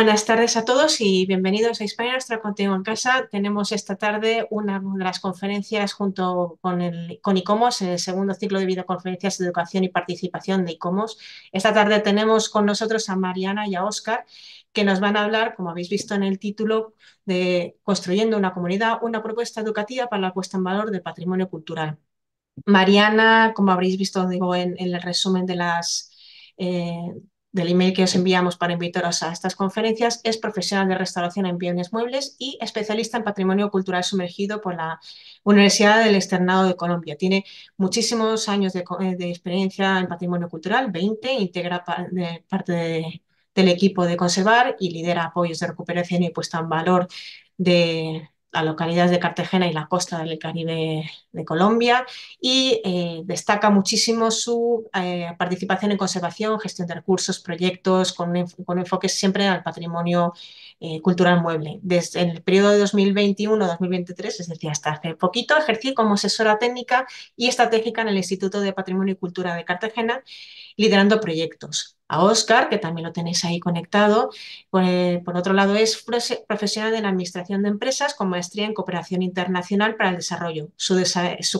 Buenas tardes a todos y bienvenidos a España Nuestra Contenido en Casa. Tenemos esta tarde una de las conferencias junto con, el, con ICOMOS, el segundo ciclo de videoconferencias de educación y participación de ICOMOS. Esta tarde tenemos con nosotros a Mariana y a Oscar que nos van a hablar, como habéis visto en el título, de Construyendo una comunidad, una propuesta educativa para la puesta en valor del patrimonio cultural. Mariana, como habréis visto digo, en, el resumen de las, eh, del email que os enviamos para invitaros a estas conferencias es profesional de restauración en bienes muebles y especialista en patrimonio cultural sumergido por la Universidad del Externado de Colombia. Tiene muchísimos años de, eh, experiencia en patrimonio cultural, 20, integra parte del equipo de conservar y lidera apoyos de recuperación y puesta en valor de, a localidades de Cartagena y la costa del Caribe de Colombia y eh, destaca muchísimo su eh, participación en conservación, gestión de recursos, proyectos con, enfoque siempre al patrimonio eh, cultural mueble. Desde el periodo de 2021-2023, es decir, hasta hace poquito, ejercí como asesora técnica y estratégica en el Instituto de Patrimonio y Cultura de Cartagena liderando proyectos. A Oscar, que también lo tenéis ahí conectado. Pues, por, otro lado, es profesional de la Administración de Empresas con maestría en Cooperación Internacional para el Desarrollo. Su,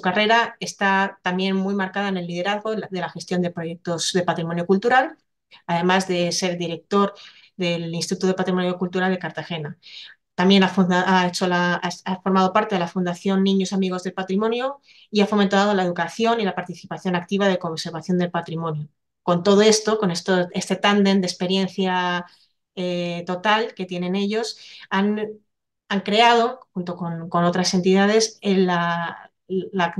carrera está también muy marcada en el liderazgo de la gestión de proyectos de patrimonio cultural, además de ser director del Instituto de Patrimonio Cultural de Cartagena. También ha, formado parte de la Fundación Niños Amigos del Patrimonio y ha fomentado la educación y la participación activa de conservación del patrimonio con todo esto, con este tándem de experiencia eh, total que tienen ellos, han, han creado, junto con, otras entidades, la, la,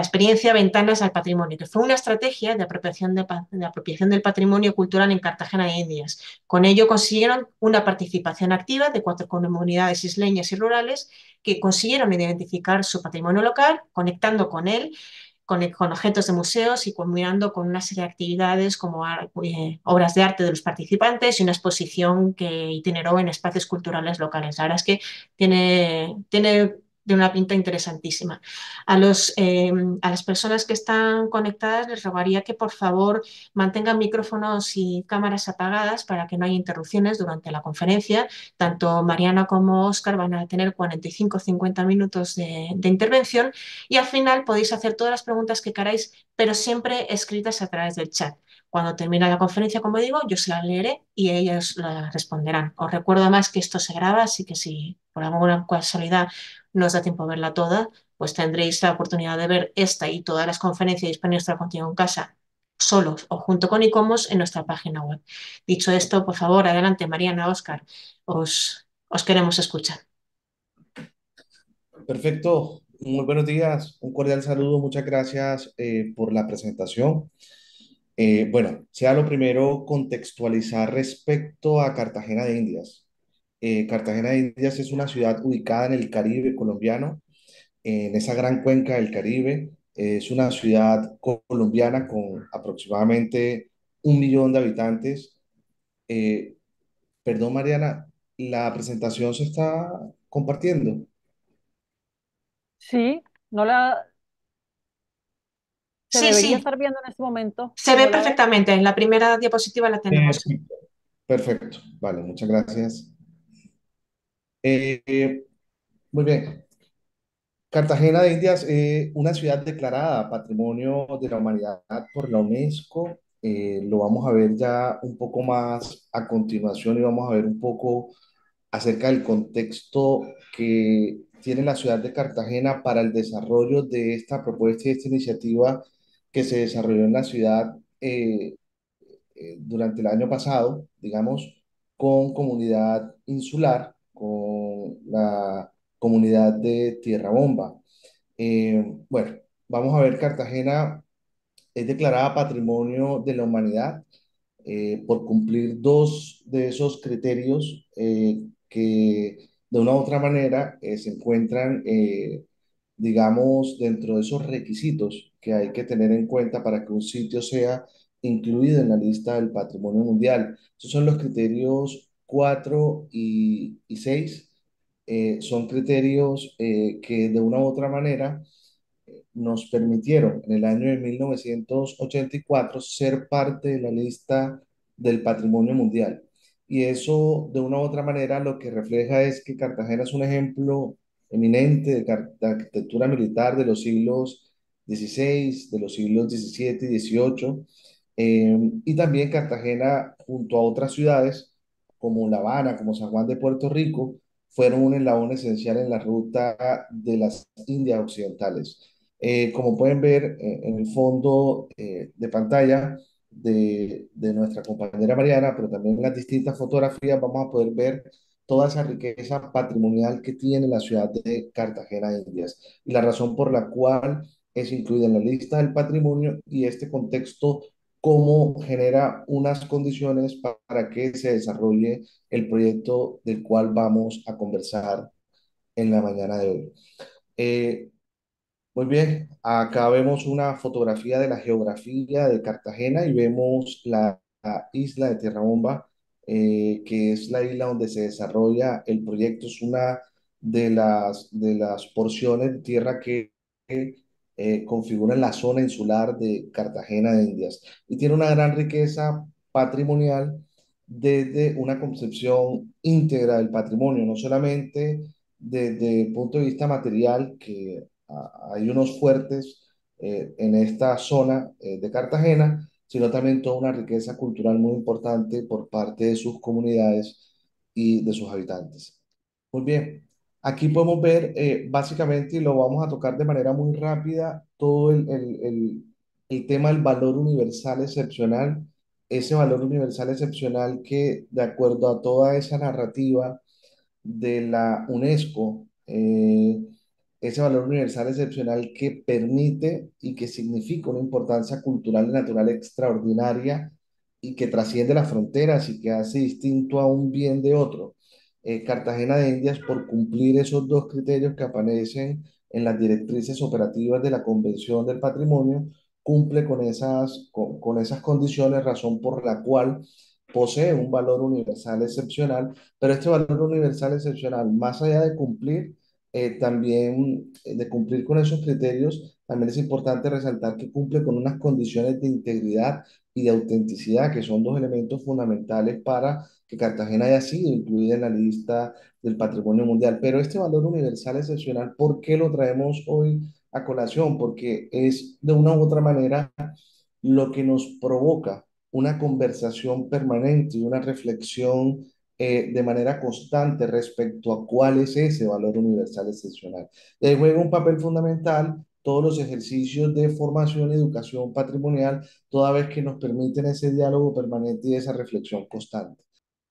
experiencia Ventanas al Patrimonio, que fue una estrategia de apropiación, de apropiación del patrimonio cultural en Cartagena de Indias. Con ello consiguieron una participación activa de cuatro comunidades isleñas y rurales que consiguieron identificar su patrimonio local, conectando con él con, objetos de museos y combinando con una serie de actividades como eh, obras de arte de los participantes y una exposición que itineró en espacios culturales locales. La verdad es que tiene, tiene de una pinta interesantísima. Em, a, las personas que están conectadas les rogaría que por favor mantengan micrófonos y cámaras apagadas para que no haya interrupciones durante la conferencia. Tanto Mariana como Oscar van a tener 45-50 minutos de intervención y al final podéis hacer todas las preguntas que queráis, pero siempre escritas a través del chat. Cuando termine la conferencia, como digo, yo se la leeré y ellas la responderán. Os recuerdo más que esto se graba, así que si por alguna casualidad no os da tiempo a verla toda, pues tendréis la oportunidad de ver esta y todas las conferencias disponibles para contigo en casa solos o junto con ICOMOS en nuestra página web. Dicho esto, por favor, adelante, Mariana, Oscar, os, queremos escuchar. Perfecto, muy buenos días, un cordial saludo, muchas gracias eh, por la presentación. Eh, bueno, sea lo primero contextualizar respecto a Cartagena de Indias. Eh, Cartagena de Indias es una ciudad ubicada en el Caribe colombiano, en esa gran cuenca del Caribe. Es una ciudad colombiana con aproximadamente un millón de habitantes. Eh, perdón, Mariana, la presentación se está compartiendo. Sí, no la, ¿Se sí, debería sí. estar viendo en este momento? Se ve perfectamente, en la primera diapositiva la tenemos. perfecto, vale, muchas gracias. Eh, muy bien. Cartagena de Indias, eh, una ciudad declarada Patrimonio de la Humanidad por la UNESCO. Eh, lo vamos a ver ya un poco más a continuación y vamos a ver un poco acerca del contexto que tiene la ciudad de Cartagena para el desarrollo de esta propuesta y esta iniciativa que se desarrolló en la ciudad eh, eh, durante el año pasado, digamos, con comunidad insular, con la comunidad de Tierra Bomba. Eh, bueno, vamos a ver, Cartagena es declarada Patrimonio de la Humanidad por cumplir dos de esos criterios que de una u otra manera se encuentran, digamos, dentro de esos requisitos que hay que tener en cuenta para que un sitio sea incluido en la lista del patrimonio mundial. Esos son los criterios 4 y, y 6. Eh, son criterios eh, que de una u otra manera eh, nos permitieron en el año de 1984 ser parte de la lista del patrimonio mundial. Y eso, de una u otra manera, lo que refleja es que Cartagena es un ejemplo eminente de, de arquitectura militar de los siglos 16 de los siglos 17 y 18 eh, y también Cartagena junto a otras ciudades como La Habana, como San Juan de Puerto Rico, fueron un eslabón esencial en la ruta de las Indias Occidentales. Eh, como pueden ver eh, en el fondo de pantalla de, de nuestra compañera Mariana, pero también en las distintas fotografías vamos a poder ver toda esa riqueza patrimonial que tiene la ciudad de Cartagena, Indias, y la razón por la cual es incluida en la lista del patrimonio y este contexto cómo genera unas condiciones para que se desarrolle el proyecto del cual vamos a conversar en la mañana de hoy. Eh, muy bien, acá vemos una fotografía de la geografía de Cartagena y vemos la, isla de Tierra Bomba, eh, que es la isla donde se desarrolla el proyecto. Es una de las, de las porciones de tierra que eh, configura en la zona insular de Cartagena de Indias y tiene una gran riqueza patrimonial desde una concepción íntegra del patrimonio, no solamente desde el punto de vista material, que hay unos fuertes eh, en esta zona eh, de Cartagena, sino también toda una riqueza cultural muy importante por parte de sus comunidades y de sus habitantes. Muy bien, Aquí podemos ver eh, básicamente, y lo vamos a tocar de manera muy rápida, todo el, tema del valor universal excepcional, ese valor universal excepcional que de acuerdo a toda esa narrativa de la UNESCO, eh, ese valor universal excepcional que permite y que significa una importancia cultural y natural extraordinaria y que trasciende las fronteras y que hace distinto a un bien de otro. Eh, Cartagena de Indias por cumplir esos dos criterios que aparecen en las directrices operativas de la Convención del Patrimonio, cumple con esas, con, esas condiciones, razón por la cual posee un valor universal excepcional, pero este valor universal excepcional, más allá de cumplir, eh, también eh, de cumplir con esos criterios, también es importante resaltar que cumple con unas condiciones de integridad y de autenticidad, que son dos elementos fundamentales para que Cartagena haya sido incluida en la lista del patrimonio mundial. Pero este valor universal excepcional, ¿por qué lo traemos hoy a colación? Porque es de una u otra manera lo que nos provoca una conversación permanente y una reflexión eh, de manera constante respecto a cuál es ese valor universal excepcional. Y ahí juega un papel fundamental todos los ejercicios de formación, educación patrimonial, toda vez que nos permiten ese diálogo permanente y esa reflexión constante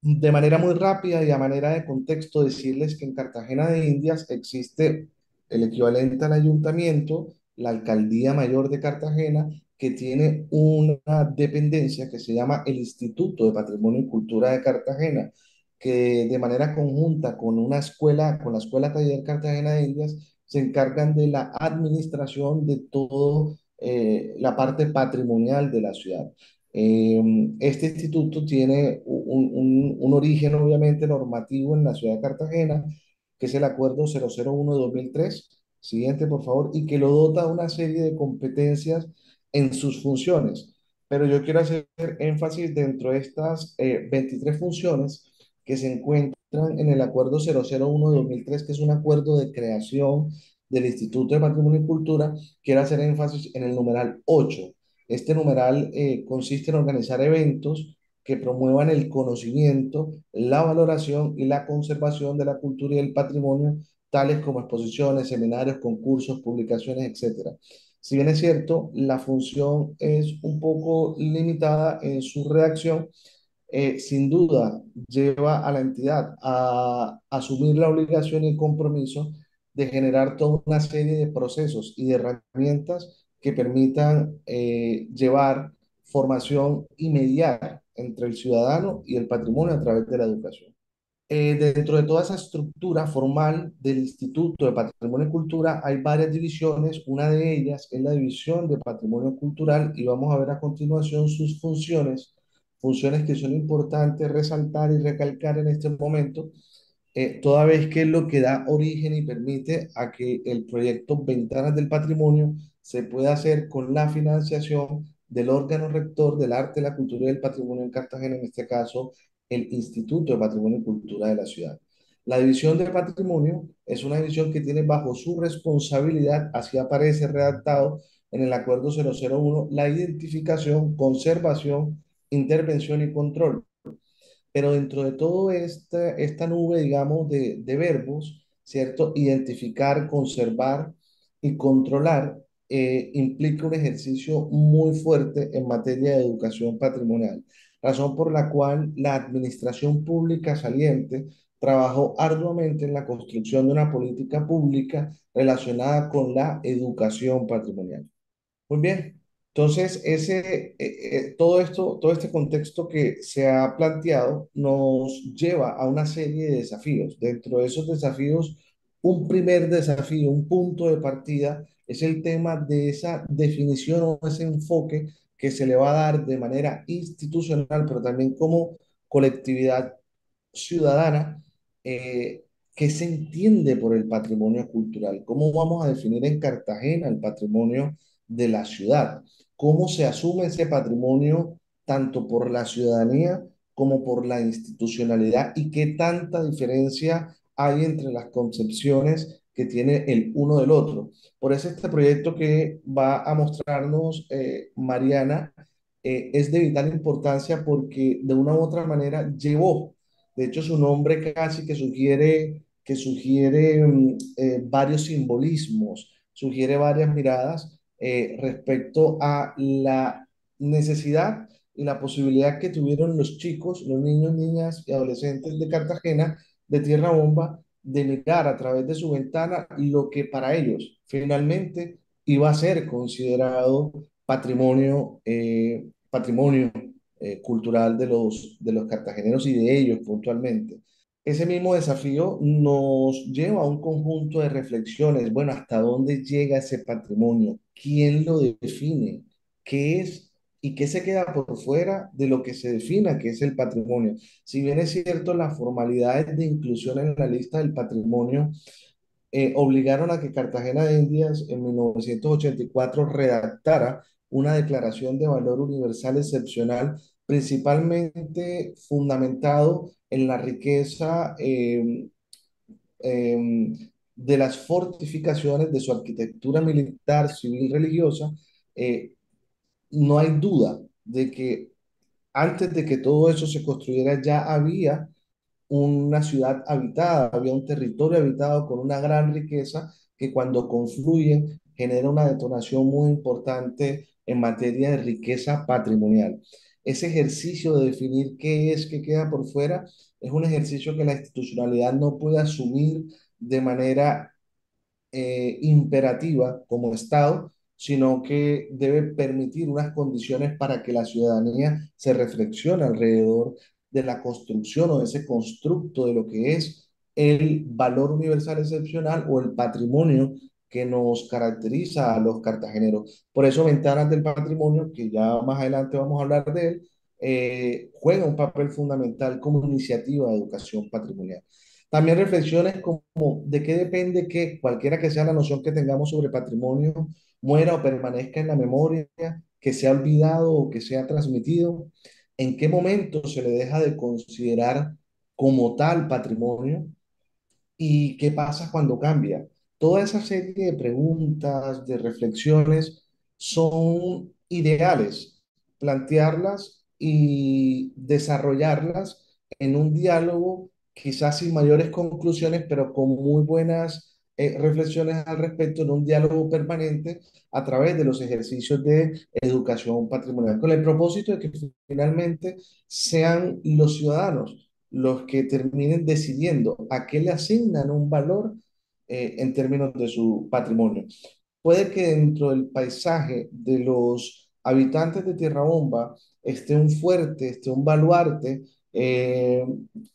de manera muy rápida y a manera de contexto decirles que en Cartagena de Indias existe el equivalente al ayuntamiento, la alcaldía mayor de Cartagena, que tiene una dependencia que se llama el Instituto de Patrimonio y Cultura de Cartagena, que de manera conjunta con una escuela, con la Escuela Taller Cartagena de Indias, se encargan de la administración de toda eh, la parte patrimonial de la ciudad. Em, este instituto tiene un, origen obviamente normativo en la ciudad de Cartagena, que es el Acuerdo 001 de 2003, siguiente por favor, y que lo dota de una serie de competencias en sus funciones. Pero yo quiero hacer énfasis dentro de estas 23 eh, funciones que se encuentran en el Acuerdo 001 de 2003, que es un acuerdo de creación del Instituto de Patrimonio y Cultura, quiero hacer énfasis en el numeral 8, este numeral eh, consiste en organizar eventos que promuevan el conocimiento, la valoración y la conservación de la cultura y el patrimonio, tales como exposiciones, seminarios, concursos, publicaciones, etc. Si bien es cierto, la función es un poco limitada en su redacción, eh, sin duda lleva a la entidad a asumir la obligación y el compromiso de generar toda una serie de procesos y de herramientas que permitan eh, llevar formación inmediata entre el ciudadano y el patrimonio a través de la educación. Eh, dentro de toda esa estructura formal del Instituto de Patrimonio y Cultura hay varias divisiones, una de ellas es la división de Patrimonio Cultural y vamos a ver a continuación sus funciones, funciones que son importantes resaltar y recalcar en este momento, eh, toda vez que es lo que da origen y permite a que el proyecto Ventanas del Patrimonio se puede hacer con la financiación del órgano rector del arte, la cultura y el patrimonio en Cartagena, en este caso el Instituto de Patrimonio y Cultura de la ciudad. La división de patrimonio es una división que tiene bajo su responsabilidad, así aparece redactado en el Acuerdo 001, la identificación, conservación, intervención y control. Pero dentro de toda esta, esta nube, digamos, de, de verbos, ¿cierto? Identificar, conservar y controlar eh, implica un ejercicio muy fuerte en materia de educación patrimonial, razón por la cual la administración pública saliente trabajó arduamente en la construcción de una política pública relacionada con la educación patrimonial. Muy bien, entonces ese, eh, eh, todo, esto, todo este contexto que se ha planteado nos lleva a una serie de desafíos. Dentro de esos desafíos, un primer desafío, un punto de partida es el tema de esa definición o ese enfoque que se le va a dar de manera institucional, pero también como colectividad ciudadana, eh, que se entiende por el patrimonio cultural, cómo vamos a definir en Cartagena el patrimonio de la ciudad, cómo se asume ese patrimonio tanto por la ciudadanía como por la institucionalidad y qué tanta diferencia hay entre las concepciones que tiene el uno del otro. Por eso este proyecto que va a mostrarnos eh, Mariana eh, es de vital importancia porque de una u otra manera llevó, de hecho su nombre casi que sugiere, que sugiere mm, eh, varios simbolismos, sugiere varias miradas respecto a la necesidad y la posibilidad que tuvieron los chicos, los niños, niñas y adolescentes de Cartagena de Tierra Bomba de mirar a través de su ventana y lo que para ellos finalmente iba a ser considerado patrimonio, eh, patrimonio eh, cultural de los, de los cartageneros y de ellos puntualmente. Ese mismo desafío nos lleva a un conjunto de reflexiones. Bueno, ¿hasta dónde llega ese patrimonio? ¿Quién lo define? ¿Qué es y qué se queda por fuera de lo que se defina que es el patrimonio. Si bien es cierto, las formalidades de inclusión en la lista del patrimonio eh, obligaron a que Cartagena de Indias en 1984 redactara una declaración de valor universal excepcional, principalmente fundamentado en la riqueza em, em, de las fortificaciones, de su arquitectura militar, civil, religiosa, eh, no hay duda de que antes de que todo eso se construyera ya había una ciudad habitada, había un territorio habitado con una gran riqueza que cuando confluyen genera una detonación muy importante en materia de riqueza patrimonial. Ese ejercicio de definir qué es que queda por fuera es un ejercicio que la institucionalidad no puede asumir de manera eh, imperativa como Estado, sino que debe permitir unas condiciones para que la ciudadanía se reflexione alrededor de la construcción o de ese constructo de lo que es el valor universal excepcional o el patrimonio que nos caracteriza a los cartageneros. Por eso Ventanas del Patrimonio, que ya más adelante vamos a hablar de él, eh, juega un papel fundamental como iniciativa de educación patrimonial. También reflexiones como de qué depende que cualquiera que sea la noción que tengamos sobre patrimonio, muera o permanezca en la memoria, que se ha olvidado o que se ha transmitido, en qué momento se le deja de considerar como tal patrimonio y qué pasa cuando cambia. Toda esa serie de preguntas, de reflexiones, son ideales plantearlas y desarrollarlas en un diálogo quizás sin mayores conclusiones, pero con muy buenas eh, reflexiones al respecto en un diálogo permanente a través de los ejercicios de educación patrimonial, con el propósito de que finalmente sean los ciudadanos los que terminen decidiendo a qué le asignan un valor eh, en términos de su patrimonio. Puede que dentro del paisaje de los habitantes de Tierra Bomba esté un fuerte, esté un baluarte, eh,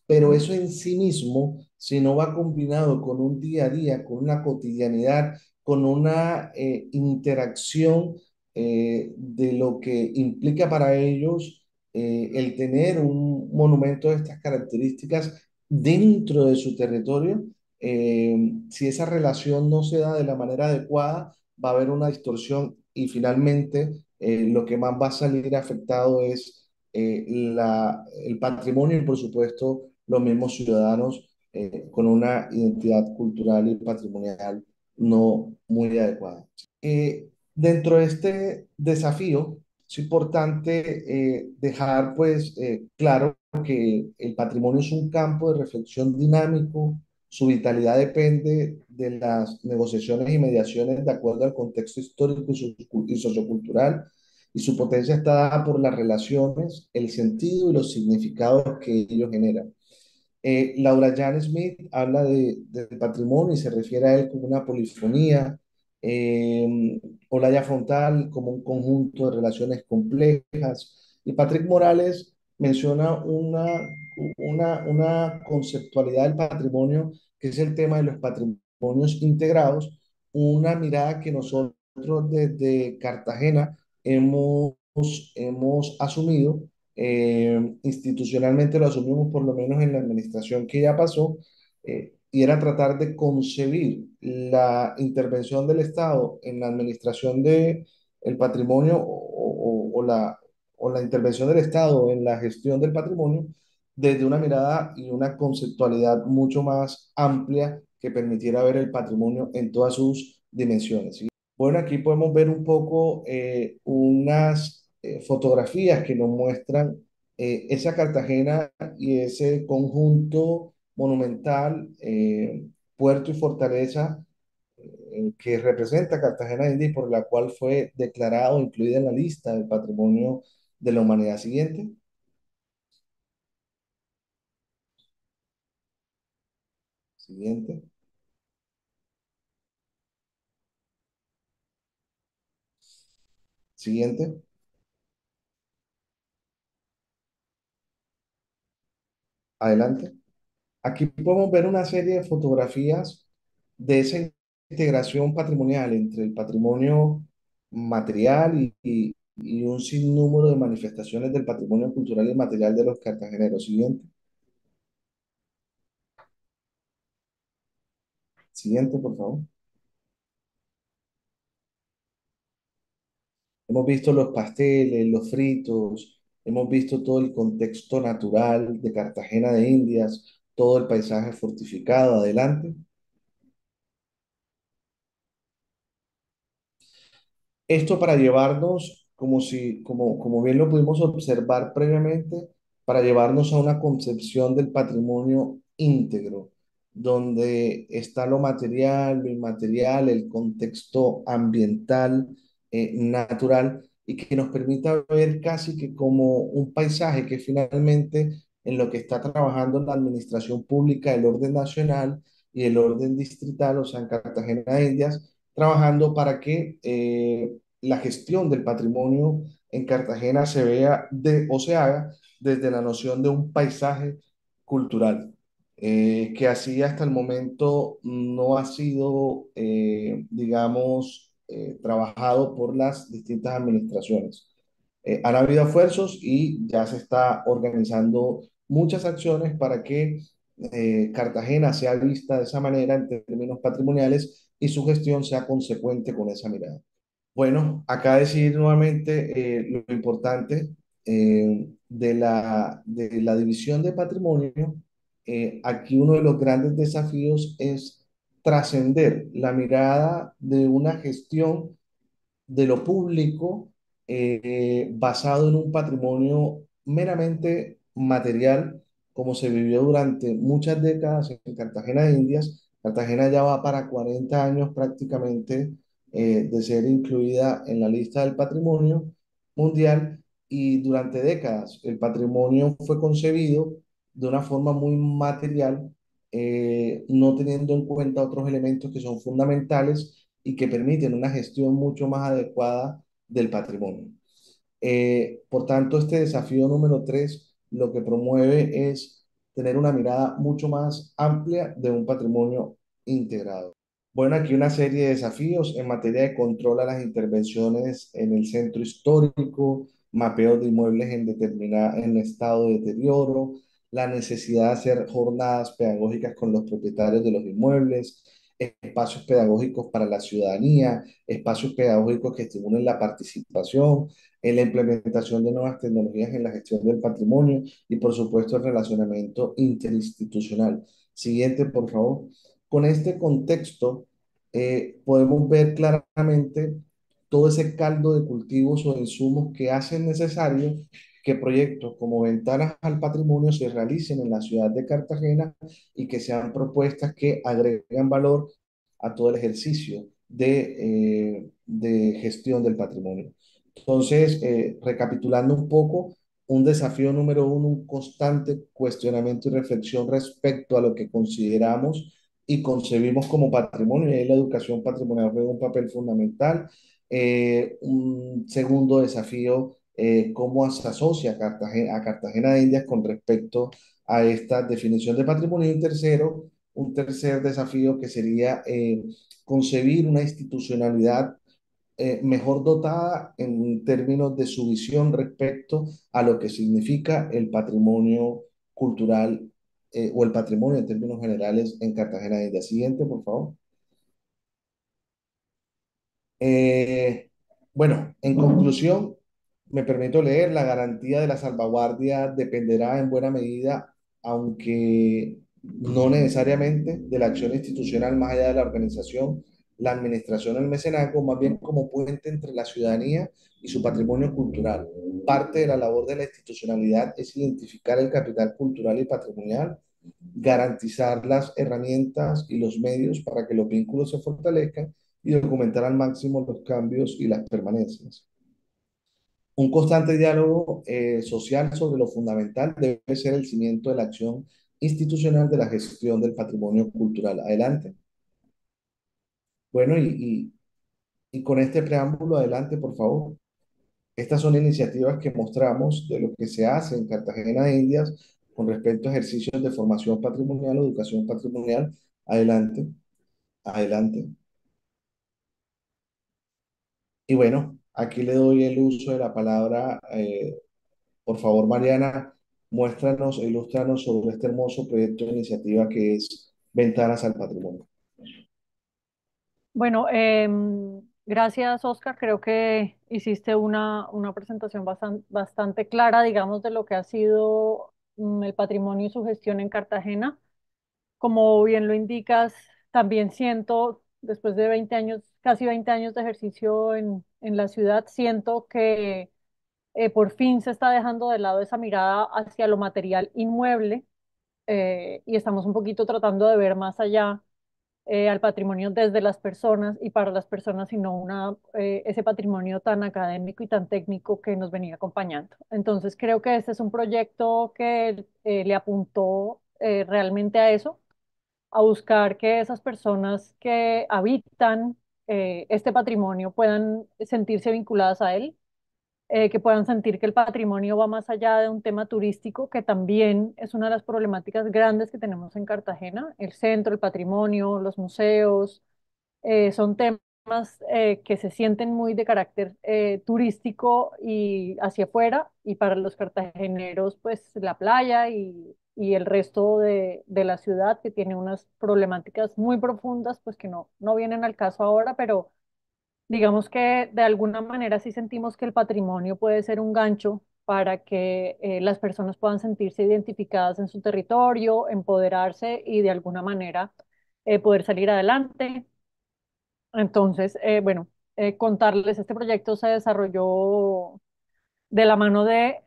pero eso en sí mismo no va combinado con un día a día, con una cotidianidad, con una eh, interacción eh, de lo que implica para ellos eh, el tener un monumento de estas características dentro de su territorio. si esa relación no se da de la manera adecuada, va a haber una distorsión y finalmente lo que más va a salir afectado es el patrimonio y por supuesto los mismos ciudadanos eh, con una identidad cultural y patrimonial no muy adecuada. Eh, dentro de este desafío es importante eh, dejar pues claro que el patrimonio es un campo de reflexión dinámico, su vitalidad depende de las negociaciones y mediaciones de acuerdo al contexto histórico y, sociocultural, y su potencia está dada por las relaciones, el sentido y los significados que ellos generan. Eh, Laura Jan Smith habla del patrimonio y se refiere a él como una polifonía. la eh, Olaya Frontal como un conjunto de relaciones complejas. Y Patrick Morales menciona una, una, una conceptualidad del patrimonio, que es el tema de los patrimonios integrados, una mirada que nosotros desde Cartagena hemos, hemos asumido eh, institucionalmente lo asumimos por lo menos en la administración que ya pasó, eh, y era tratar de concebir la intervención del Estado en la administración del el patrimonio o, la, o la intervención del Estado en la gestión del patrimonio desde una mirada y una conceptualidad mucho más amplia que permitiera ver el patrimonio en todas sus dimensiones. Bueno, aquí podemos ver un poco eh, unas eh, fotografías que nos muestran eh, esa Cartagena y ese conjunto monumental, eh, puerto y fortaleza que representa Cartagena Indy, por la cual fue declarado, incluida en la lista del patrimonio de la humanidad siguiente? Siguiente. Siguiente. Adelante. Aquí podemos ver una serie de fotografías de esa integración patrimonial entre el patrimonio material y, y, un sinnúmero de manifestaciones del patrimonio cultural y material de los cartageneros. Siguiente. Siguiente, por favor. Hemos visto los pasteles, los fritos, Hemos visto todo el contexto natural de Cartagena de Indias, todo el paisaje fortificado, adelante. Esto para llevarnos, como, si, como, bien lo pudimos observar previamente, para llevarnos a una concepción del patrimonio íntegro, donde está lo material, lo inmaterial, el contexto ambiental, eh, natural, y que nos permita ver casi que como un paisaje que finalmente en lo que está trabajando la administración pública, el orden nacional y el orden distrital, o sea, en Cartagena de Indias, trabajando para que eh, la gestión del patrimonio en Cartagena se vea de, o se haga desde la noción de un paisaje cultural, eh, que así hasta el momento no ha sido, eh, digamos, eh, trabajado por las distintas administraciones. Eh, han habido esfuerzos y ya se está organizando muchas acciones para que eh, Cartagena sea vista de esa manera en términos patrimoniales y su gestión sea consecuente con esa mirada. Bueno, acá decir nuevamente lo importante de, la, de la división de patrimonio. aquí uno de los grandes desafíos es trascender la mirada de una gestión de lo público eh, basado en un patrimonio meramente material, como se vivió durante muchas décadas en Cartagena de Indias. Cartagena ya va para 40 años prácticamente eh, de ser incluida en la lista del patrimonio mundial y durante décadas el patrimonio fue concebido de una forma muy material eh, no teniendo en cuenta otros elementos que son fundamentales y que permiten una gestión mucho más adecuada del patrimonio. Eh, por tanto, este desafío número tres lo que promueve es tener una mirada mucho más amplia de un patrimonio integrado. Bueno, aquí una serie de desafíos en materia de control a las intervenciones en el centro histórico, mapeo de inmuebles en, determinada, en estado de deterioro, la necesidad de hacer jornadas pedagógicas con los propietarios de los inmuebles, espacios pedagógicos para la ciudadanía, espacios pedagógicos que estimulen la participación, en la implementación de nuevas tecnologías en la gestión del patrimonio y, por supuesto, el relacionamiento interinstitucional. Siguiente, por favor. Con este contexto, eh, podemos ver claramente todo ese caldo de cultivos o insumos que hacen necesario que proyectos como Ventanas al Patrimonio se realicen en la ciudad de Cartagena y que sean propuestas que agreguen valor a todo el ejercicio de, eh, gestión del patrimonio. Entonces, eh, recapitulando un poco, un desafío número uno, un constante cuestionamiento y reflexión respecto a lo que consideramos y concebimos como patrimonio, y ahí la educación patrimonial juega un papel fundamental. Eh, un segundo desafío eh, cómo se asocia Cartagena, a Cartagena de Indias con respecto a esta definición de patrimonio. Y tercero, un tercer desafío que sería eh, concebir una institucionalidad eh, mejor dotada en términos de su visión respecto a lo que significa el patrimonio cultural o el patrimonio en términos generales en Cartagena de Indias. Siguiente, por favor. bueno, en conclusión, me permito leer, la garantía de la salvaguardia dependerá en buena medida, aunque no necesariamente, de la acción institucional más allá de la organización, la administración el mecenazgo, más bien como puente entre la ciudadanía y su patrimonio cultural. Parte de la labor de la institucionalidad es identificar el capital cultural y patrimonial, garantizar las herramientas y los medios para que los vínculos se fortalezcan y documentar al máximo los cambios y las permanencias. Un constante diálogo eh, social sobre lo fundamental debe ser el cimiento de la acción institucional de la gestión del patrimonio cultural. Adelante. Bueno, y, con este preámbulo, adelante, por favor. Estas son iniciativas que mostramos de lo que se hace en Cartagena de Indias con respecto a ejercicios de formación patrimonial educación patrimonial. Adelante, adelante. Y bueno, Aquí le doy el uso de la palabra. Eh, por favor, Mariana, muéstranos, ilústranos sobre este hermoso proyecto de iniciativa que es Ventanas al Patrimonio. Bueno, em, gracias Oscar, creo que hiciste una, una presentación bastante, bastante clara, digamos, de lo que ha sido mm, el patrimonio y su gestión en Cartagena. Como bien lo indicas, también siento, después de 20 años, casi 20 años de ejercicio en, en la ciudad, siento que eh, por fin se está dejando de lado esa mirada hacia lo material inmueble eh, y estamos un poquito tratando de ver más allá eh, al patrimonio desde las personas y para las personas, sino una, ese patrimonio tan académico y tan técnico que nos venía acompañando. Entonces creo que este es un proyecto que le apuntó realmente a eso, a buscar que esas personas que habitan eh, este patrimonio puedan sentirse vinculadas a él, eh, que puedan sentir que el patrimonio va más allá de un tema turístico, que también es una de las problemáticas grandes que tenemos en Cartagena. El centro, el patrimonio, los museos, eh, son temas que se sienten muy de carácter turístico y hacia afuera, y para los cartageneros, pues la playa y y el resto de, la ciudad que tiene unas problemáticas muy profundas, pues que no, no vienen al caso ahora, pero digamos que de alguna manera sí sentimos que el patrimonio puede ser un gancho para que eh, las personas puedan sentirse identificadas en su territorio, empoderarse y de alguna manera eh, poder salir adelante. Entonces, eh, bueno, contarles, este proyecto se desarrolló de la mano de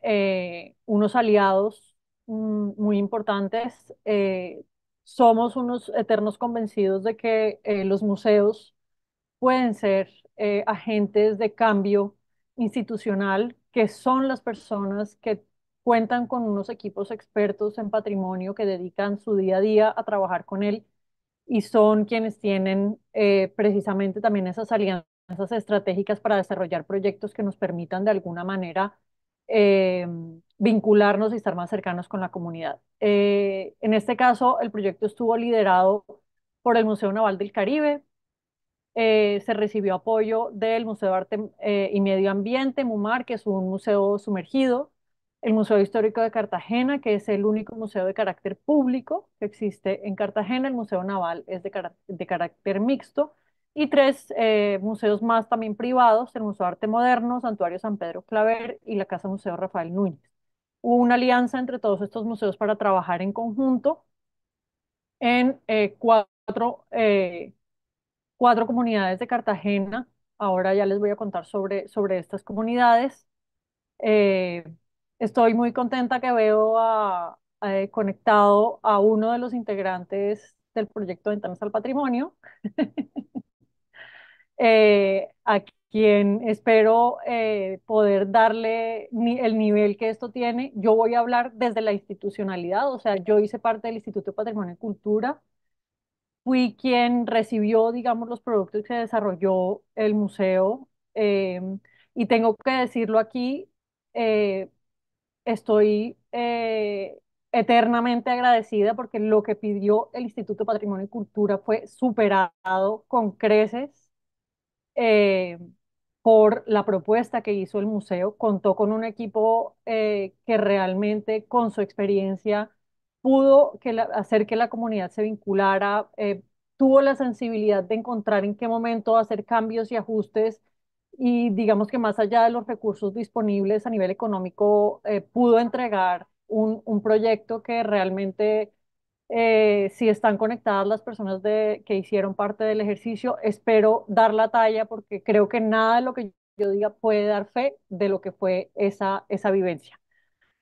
unos aliados Mm, muy importantes. Eh, somos unos eternos convencidos de que eh, los museos pueden ser eh, agentes de cambio institucional, que son las personas que cuentan con unos equipos expertos en patrimonio que dedican su día a día a trabajar con él y son quienes tienen precisamente también esas alianzas estratégicas para desarrollar proyectos que nos permitan de alguna manera eh, vincularnos y estar más cercanos con la comunidad. Eh, en este caso, el proyecto estuvo liderado por el Museo Naval del Caribe, eh, se recibió apoyo del Museo de Arte y Medio Ambiente, MUMAR, que es un museo sumergido, el Museo Histórico de Cartagena, que es el único museo de carácter público que existe en Cartagena, el Museo Naval es de carácter mixto, y tres eh, museos más también privados, el Museo de Arte Moderno, Santuario San Pedro Claver y la Casa Museo Rafael Núñez. Hubo una alianza entre todos estos museos para trabajar en conjunto en eh, cuatro, eh, cuatro comunidades de Cartagena. Ahora ya les voy a contar sobre, sobre estas comunidades. estoy muy contenta que veo a, conectado a uno de los integrantes del proyecto Ventanas al Patrimonio. Eh, a quien espero eh, poder darle el nivel que esto tiene. Yo voy a hablar desde la institucionalidad, o sea, yo hice parte del Instituto de Patrimonio y Cultura, fui quien recibió, digamos, los productos que desarrolló el museo. Eh, y tengo que decirlo aquí, estoy eternamente agradecida porque lo que pidió el Instituto de Patrimonio y Cultura fue superado con creces eh, por la propuesta que hizo el museo. Contó con un equipo eh, que realmente con su experiencia pudo que hacer que la comunidad se vinculara, eh, tuvo la sensibilidad de encontrar en qué momento hacer cambios y ajustes y digamos que más allá de los recursos disponibles a nivel económico, pudo entregar un, un proyecto que realmente eh, si están conectadas las personas que hicieron parte del ejercicio. Espero dar la talla porque creo que nada de lo que yo diga puede dar fe de lo que fue esa, vivencia.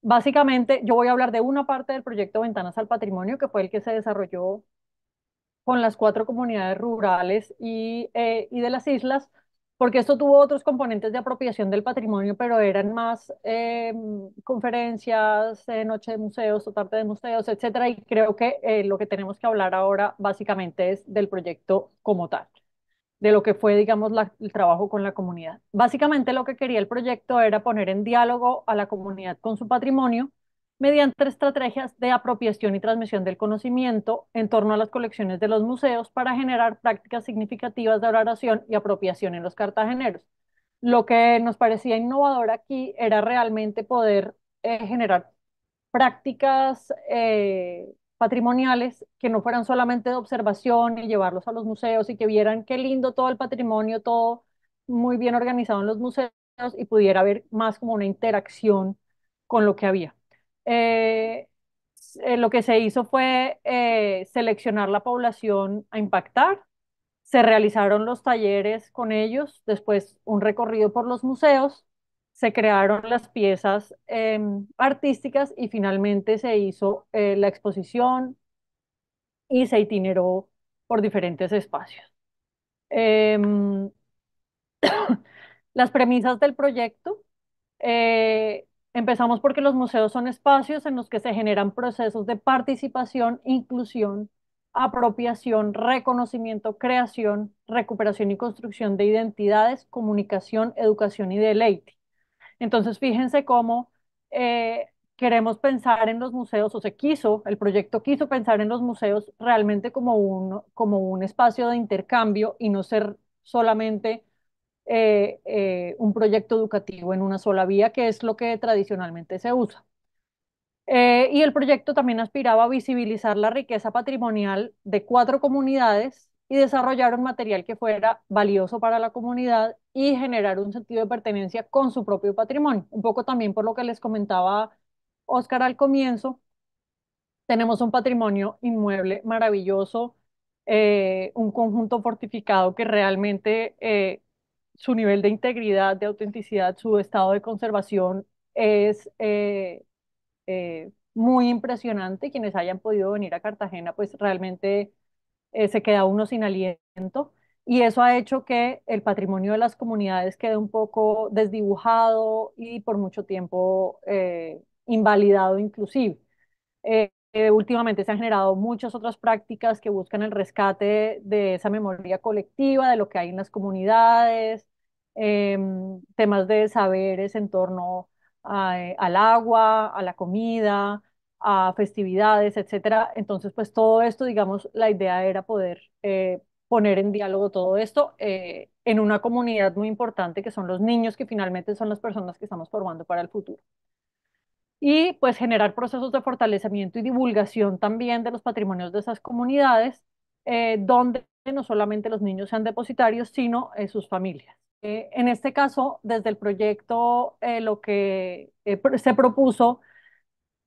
Básicamente, yo voy a hablar de una parte del proyecto Ventanas al Patrimonio, que fue el que se desarrolló con las cuatro comunidades rurales y eh, de las islas, porque esto tuvo otros componentes de apropiación del patrimonio, pero eran más eh, conferencias, eh, noche de museos o tarde de museos, etcétera, y creo que eh, lo que tenemos que hablar ahora básicamente es del proyecto como tal, de lo que fue, digamos, el trabajo con la comunidad. Básicamente lo que quería el proyecto era poner en diálogo a la comunidad con su patrimonio mediante estrategias de apropiación y transmisión del conocimiento en torno a las colecciones de los museos para generar prácticas significativas de oración y apropiación en los cartageneros. Lo que nos parecía innovador aquí era realmente poder eh, generar prácticas eh, patrimoniales que no fueran solamente de observación y llevarlos a los museos y que vieran qué lindo todo el patrimonio, todo muy bien organizado en los museos y pudiera haber más como una interacción con lo que había. Eh, eh, lo que se hizo fue eh, seleccionar la población a impactar, se realizaron los talleres con ellos, después un recorrido por los museos, se crearon las piezas em, artísticas y finalmente se hizo la exposición y se itineró por diferentes espacios. Em, las premisas del proyecto Empezamos porque los museos son espacios en los que se generan procesos de participación, inclusión, apropiación, reconocimiento, creación, recuperación y construcción de identidades, comunicación, educación y deleite. Entonces, fíjense cómo eh, queremos pensar en los museos, o se quiso, el proyecto quiso pensar en los museos realmente como como un espacio de intercambio y no ser solamente eh, eh, un proyecto educativo en una sola vía, que es lo que tradicionalmente se usa. Eh, y el proyecto también aspiraba a visibilizar la riqueza patrimonial de cuatro comunidades y desarrollar un material que fuera valioso para la comunidad y generar un sentido de pertenencia con su propio patrimonio. Un poco también por lo que les comentaba Oscar al comienzo, tenemos un patrimonio inmueble maravilloso, un conjunto fortificado que realmente su nivel de integridad, de autenticidad, su estado de conservación es eh, eh, muy impresionante. Quienes hayan podido venir a Cartagena, pues realmente eh, se queda uno sin aliento. Y eso ha hecho que el patrimonio de las comunidades quede un poco desdibujado y por mucho tiempo invalidado inclusive. Eh, últimamente se han generado muchas otras prácticas que buscan el rescate de esa memoria colectiva, de lo que hay en las comunidades, em, temas de saberes en torno eh, al agua, a la comida, a festividades, etc. Entonces, pues todo esto, digamos, la idea era poder eh, poner en diálogo todo esto en una comunidad muy importante que son los niños, que finalmente son las personas que estamos formando para el futuro y pues generar procesos de fortalecimiento y divulgación también de los patrimonios de esas comunidades, eh, donde no solamente los niños sean depositarios, sino eh, sus familias. Eh, en este caso, desde el proyecto lo que se propuso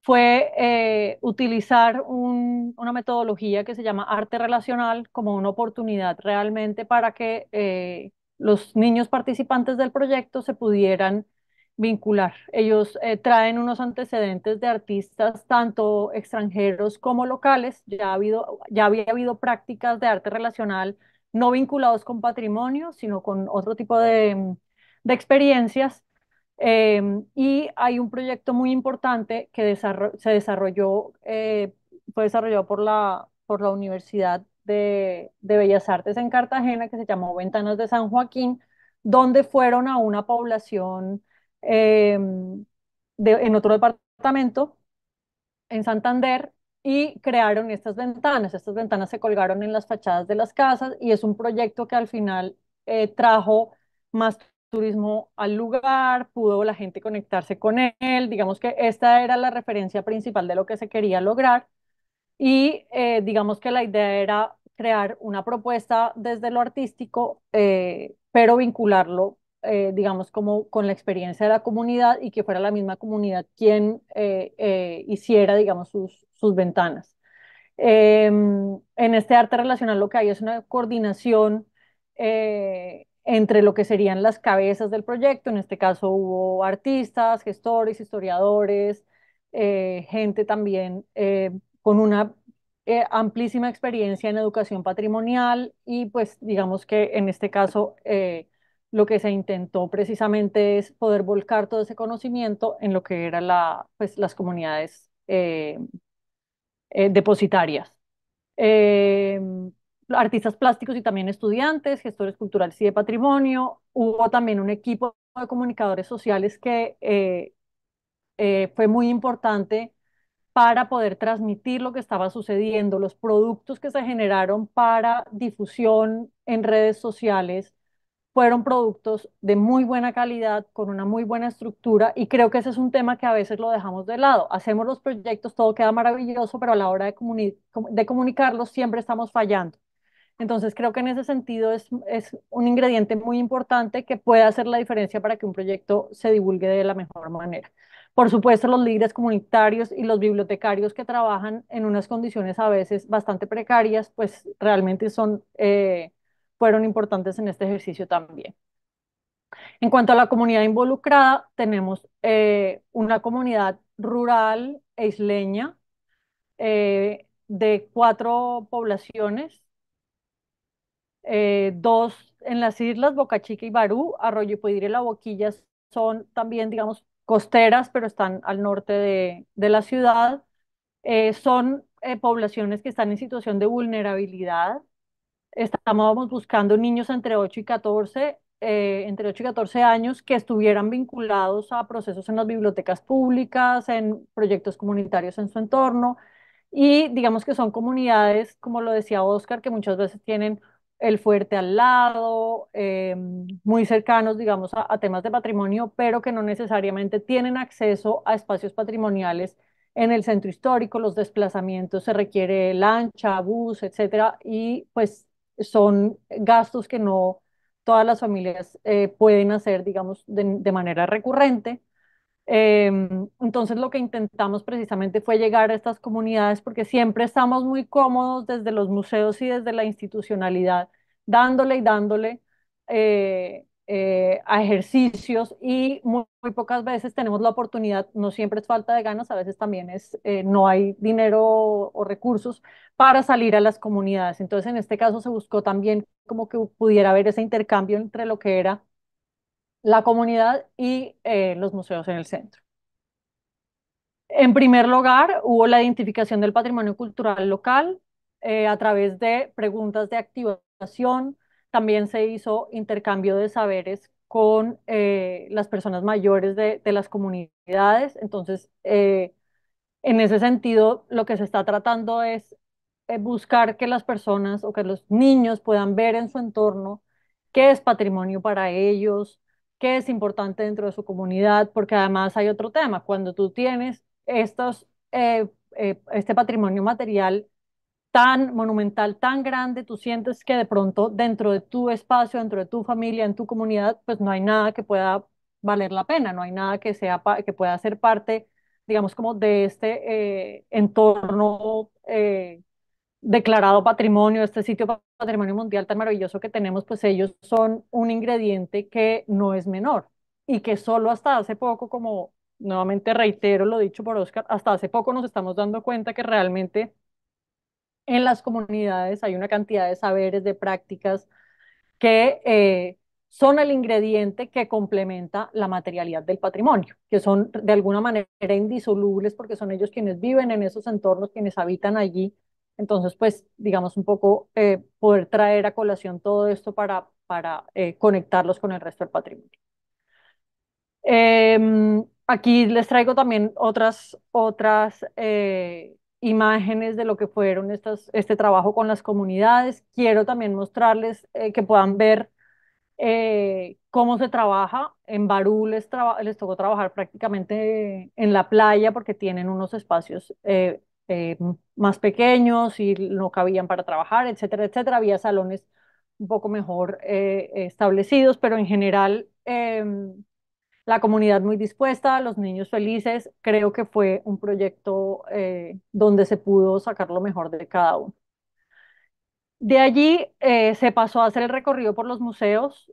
fue utilizar una metodología que se llama arte relacional como una oportunidad realmente para que los niños participantes del proyecto se pudieran vincular. Ellos eh, traen unos antecedentes de artistas tanto extranjeros como locales. Ya, ha habido, ya había habido prácticas de arte relacional no vinculados con patrimonio, sino con otro tipo de, de experiencias. Em, y hay un proyecto muy importante que se desarrolló, eh, fue desarrollado por la, por la Universidad de, de Bellas Artes en Cartagena, que se llamó Ventanas de San Joaquín, donde fueron a una población Em, en otro departamento, en Santander, y crearon estas ventanas. Estas ventanas se colgaron en las fachadas de las casas y es un proyecto que al final eh, trajo más turismo al lugar, pudo la gente conectarse con él, digamos que esta era la referencia principal de lo que se quería lograr y eh, digamos que la idea era crear una propuesta desde lo artístico, eh, pero vincularlo eh, digamos, como con la experiencia de la comunidad y que fuera la misma comunidad quien eh, eh, hiciera, digamos, sus, sus ventanas. Em, en este arte relacional lo que hay es una coordinación entre lo que serían las cabezas del proyecto, en este caso hubo artistas, gestores, historiadores, gente también con una amplísima experiencia en educación patrimonial y pues digamos que en este caso lo que se intentó precisamente es poder volcar todo ese conocimiento en lo que eran pues, las comunidades eh, eh, depositarias. Eh, artistas plásticos y también estudiantes, gestores culturales y de patrimonio. Hubo también un equipo de comunicadores sociales que fue muy importante para poder transmitir lo que estaba sucediendo, los productos que se generaron para difusión en redes sociales, fueron productos de muy buena calidad, con una muy buena estructura, y creo que ese es un tema que a veces lo dejamos de lado. Hacemos los proyectos, todo queda maravilloso, pero a la hora de, comunicarlos siempre estamos fallando. Entonces creo que en ese sentido es, es, un ingrediente muy importante que puede hacer la diferencia para que un proyecto se divulgue de la mejor manera. Por supuesto, los líderes comunitarios y los bibliotecarios que trabajan en unas condiciones a veces bastante precarias, pues realmente son eh, fueron importantes en este ejercicio también. En cuanto a la comunidad involucrada, tenemos eh, una comunidad rural e isleña eh, de cuatro poblaciones, eh, dos en las islas, Boca Chica y Barú, Arroyo y y La Boquilla son también, digamos, costeras, pero están al norte de la ciudad. son poblaciones que están en situación de vulnerabilidad, estábamos buscando niños entre 8 y 14, eh, entre 8 y 14 años que estuvieran vinculados a procesos en las bibliotecas públicas, en proyectos comunitarios en su entorno. Y digamos que son comunidades, como lo decía Oscar, que muchas veces tienen el fuerte al lado, em, muy cercanos, digamos, a, a temas de patrimonio, pero que no necesariamente tienen acceso a espacios patrimoniales en el centro histórico, los desplazamientos se requiere lancha, bus, etcétera, y pues son gastos que no todas las familias eh, pueden hacer, digamos, de, manera recurrente. Em, entonces lo que intentamos precisamente fue llegar a estas comunidades porque siempre estamos muy cómodos desde los museos y desde la institucionalidad, dándole y dándole eh, eh, a ejercicios y muy, pocas veces tenemos la oportunidad, no siempre es falta de ganas, a veces también es eh, no hay dinero o, recursos para salir a las comunidades. Entonces, en este caso se buscó también como que pudiera haber ese intercambio entre lo que era la comunidad y eh, los museos en el centro. En primer lugar, hubo la identificación del patrimonio cultural local a través de preguntas de activación, también se hizo intercambio de saberes con eh, las personas mayores de, las comunidades. Entonces, eh, en ese sentido, lo que se está tratando es eh, buscar que las personas o que los niños puedan ver en su entorno qué es patrimonio para ellos, qué es importante dentro de su comunidad, porque además hay otro tema, cuando tú tienes estos, este patrimonio material, tan monumental, tan grande, tú sientes que de pronto dentro de tu espacio, dentro de tu familia, en tu comunidad, pues no hay nada que pueda valer la pena, no hay nada que, sea que pueda ser parte, digamos, como de este eh, entorno eh, declarado patrimonio, este sitio patrimonio mundial tan maravilloso que tenemos, pues ellos son un ingrediente que no es menor y que solo hasta hace poco, como nuevamente reitero lo dicho por Oscar, hasta hace poco nos estamos dando cuenta que realmente en las comunidades hay una cantidad de saberes, de prácticas que eh, son el ingrediente que complementa la materialidad del patrimonio, que son de alguna manera indisolubles porque son ellos quienes viven en esos entornos, quienes habitan allí. Entonces, pues, digamos un poco eh, poder traer a colación todo esto para, para eh, conectarlos con el resto del patrimonio. Em, aquí les traigo también otras, otras imágenes de lo que fueron estas, este trabajo con las comunidades. Quiero también mostrarles eh, que puedan ver eh, cómo se trabaja. En Barú les, les, tocó trabajar prácticamente en la playa porque tienen unos espacios eh, más pequeños y no cabían para trabajar, etcétera, etcétera. Había salones un poco mejor establecidos, pero en general em, la comunidad muy dispuesta, los niños felices. Creo que fue un proyecto eh, donde se pudo sacar lo mejor de cada uno. De allí eh, se pasó a hacer el recorrido por los museos.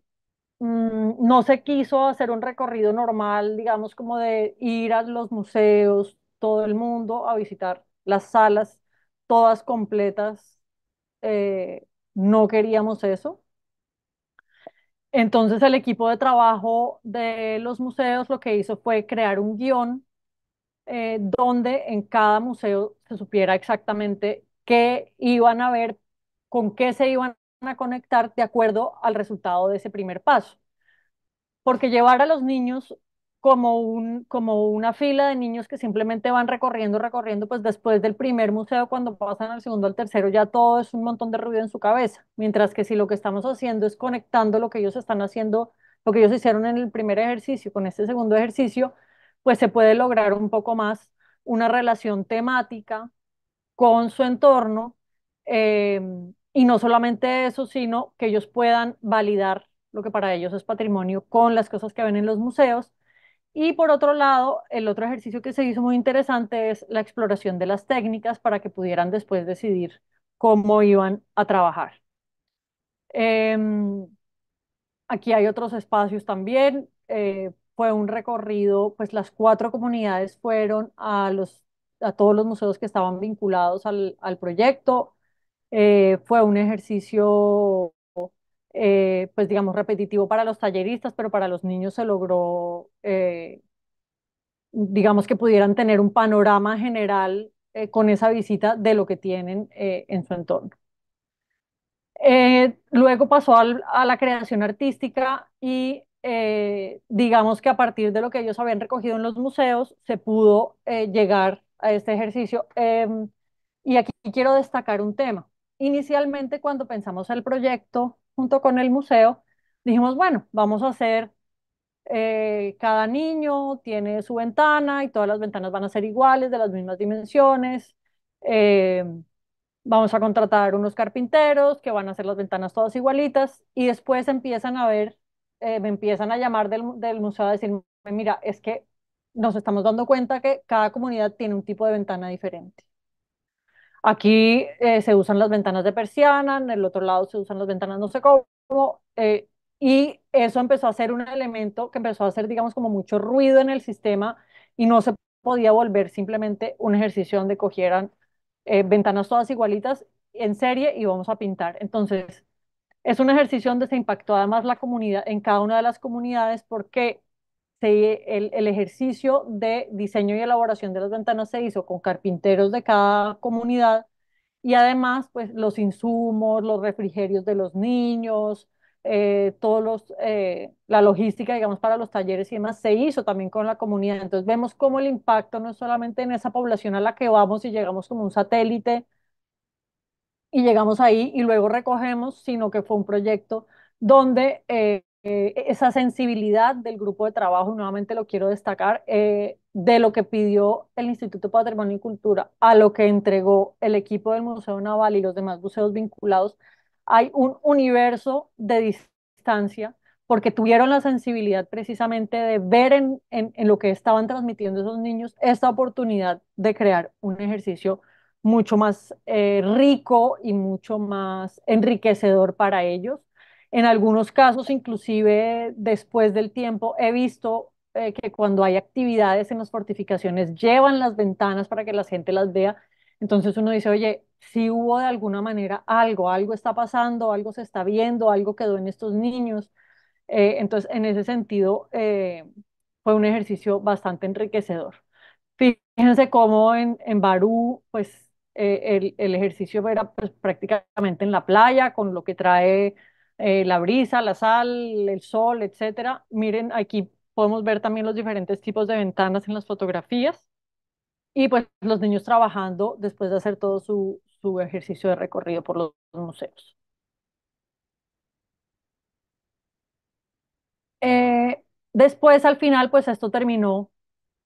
Mm, no se quiso hacer un recorrido normal, digamos, como de ir a los museos, todo el mundo a visitar las salas, todas completas. Eh, no queríamos eso. Entonces el equipo de trabajo de los museos lo que hizo fue crear un guión eh, donde en cada museo se supiera exactamente qué iban a ver, con qué se iban a conectar de acuerdo al resultado de ese primer paso. Porque llevar a los niños como, un, como una fila de niños que simplemente van recorriendo, recorriendo, pues después del primer museo, cuando pasan al segundo, al tercero, ya todo es un montón de ruido en su cabeza. Mientras que si lo que estamos haciendo es conectando lo que ellos están haciendo, lo que ellos hicieron en el primer ejercicio con este segundo ejercicio, pues se puede lograr un poco más una relación temática con su entorno. Eh, y no solamente eso, sino que ellos puedan validar lo que para ellos es patrimonio con las cosas que ven en los museos y por otro lado, el otro ejercicio que se hizo muy interesante es la exploración de las técnicas para que pudieran después decidir cómo iban a trabajar. Em, aquí hay otros espacios también. Eh, fue un recorrido, pues las cuatro comunidades fueron a, los, a todos los museos que estaban vinculados al, proyecto. Eh, fue un ejercicio eh, pues digamos, repetitivo para los talleristas, pero para los niños se logró, eh, digamos, que pudieran tener un panorama general eh, con esa visita de lo que tienen en su entorno. luego pasó a la creación artística y digamos que a partir de lo que ellos habían recogido en los museos se pudo llegar a este ejercicio. Em, y aquí quiero destacar un tema. Inicialmente cuando pensamos el proyecto, junto con el museo, dijimos, bueno, vamos a hacer, eh, cada niño tiene su ventana y todas las ventanas van a ser iguales, de las mismas dimensiones. Eh, vamos a contratar unos carpinteros que van a hacer las ventanas todas igualitas y después empiezan a ver, eh, me empiezan a llamar del, del museo a decirme, mira, es que nos estamos dando cuenta que cada comunidad tiene un tipo de ventana diferente. Aquí eh, se usan las ventanas de persiana, en el otro lado se usan las ventanas no sé cómo, eh, y eso empezó a ser un elemento que empezó a hacer, digamos, como mucho ruido en el sistema y no se podía volver simplemente un ejercicio donde cogieran eh, ventanas todas igualitas en serie y vamos a pintar. Entonces, es un ejercicio donde se impactó además la comunidad, en cada una de las comunidades, porque el, ejercicio de diseño y elaboración de las ventanas se hizo con carpinteros de cada comunidad y además pues los insumos, los refrigerios de los niños, eh, todos eh, la logística digamos para los talleres y demás se hizo también con la comunidad. Entonces vemos cómo el impacto no es solamente en esa población a la que vamos y llegamos como un satélite y llegamos ahí y luego recogemos, sino que fue un proyecto donde eh, eh, e-, esa sensibilidad del grupo de trabajo, y nuevamente lo quiero destacar, eh, de lo que pidió el Instituto Patrimonio y Cultura a lo que entregó el equipo del Museo Naval y los demás museos vinculados, hay un universo de distancia porque tuvieron la sensibilidad precisamente de ver en, lo que estaban transmitiendo esos niños esta oportunidad de crear un ejercicio mucho más eh, rico y mucho más enriquecedor para ellos. En algunos casos, inclusive después del tiempo, he visto eh, que cuando hay actividades en las fortificaciones, llevan las ventanas para que la gente las vea. Entonces uno dice, oye, si hubo de alguna manera algo, algo está pasando, algo se está viendo, algo quedó en estos niños. Eh, entonces, en ese sentido, eh, fue un ejercicio bastante enriquecedor. Fíjense cómo en, Barú, pues el, el, ejercicio era pues, prácticamente en la playa, con lo que trae eh, la brisa, la sal, el sol, etcétera. Miren, aquí podemos ver también los diferentes tipos de ventanas en las fotografías y pues los niños trabajando después de hacer todo su, ejercicio de recorrido por los museos. Eh, después, al final, pues esto terminó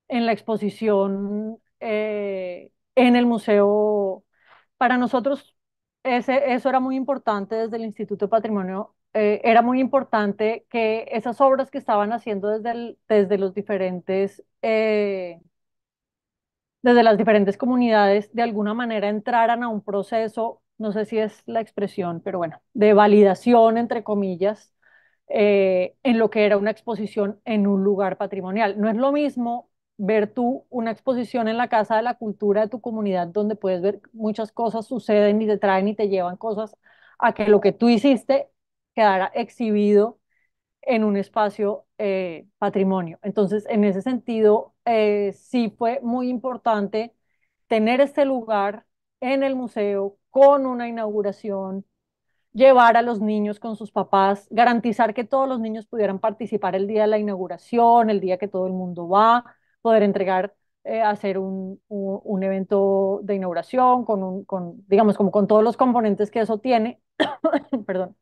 en la exposición eh, en el museo. Para nosotros eso era muy importante desde el Instituto de Patrimonio, eh, era muy importante que esas obras que estaban haciendo desde, desde los diferentes, eh, desde las diferentes comunidades, de alguna manera entraran a un proceso, no sé si es la expresión, pero bueno, de validación, entre comillas, eh, en lo que era una exposición en un lugar patrimonial. No es lo mismo ver tú una exposición en la Casa de la Cultura de tu comunidad donde puedes ver muchas cosas suceden y te traen y te llevan cosas a que lo que tú hiciste quedara exhibido en un espacio eh, patrimonio. Entonces, en ese sentido, eh, sí fue muy importante tener este lugar en el museo con una inauguración, llevar a los niños con sus papás, garantizar que todos los niños pudieran participar el día de la inauguración, el día que todo el mundo va, poder entregar, eh, hacer un, un, evento de inauguración con, un, digamos, como con todos los componentes que eso tiene, perdón,